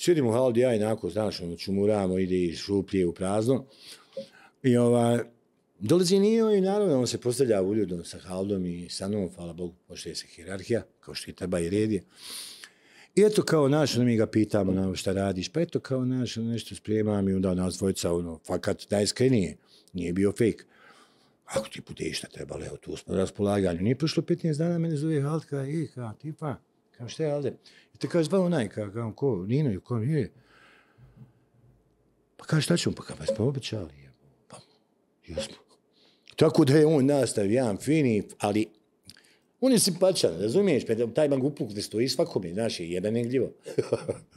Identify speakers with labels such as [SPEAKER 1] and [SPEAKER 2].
[SPEAKER 1] Sjedim u haldi, ja i znaš, ono, čumuramo, ide i šuplje u prazno. I ova, dolazi nije i naravno, on se postavlja u ljudu sa haldom i sa mnom, hvala Bogu, pošto je se hirarhija, kao što je treba i red je. I eto kao naš, ono, mi ga pitamo, na šta radiš, pa eto kao naš, ono, nešto spremam i onda nas dvojca, ono, fakat, najiskrenije, nije bio fake. Ako ti bude šta trebalo, evo, tu smo raspolaganju. Nije prošlo 15 dana, mene zove haldka, i e, ka, tipa, Kažem, šta je ovde? I te kaže, zvao onaj, kao, ko, Nino, ko mi je? Pa kaže, šta ćemo? Pa kao, pa smo obećali. Pa, jesmo. Tako da je on nastavio, jedan fini, ali On je simpačan, razumiješ, taj mangupuk gdje stoji svakome, znaš, je jedan negljivo.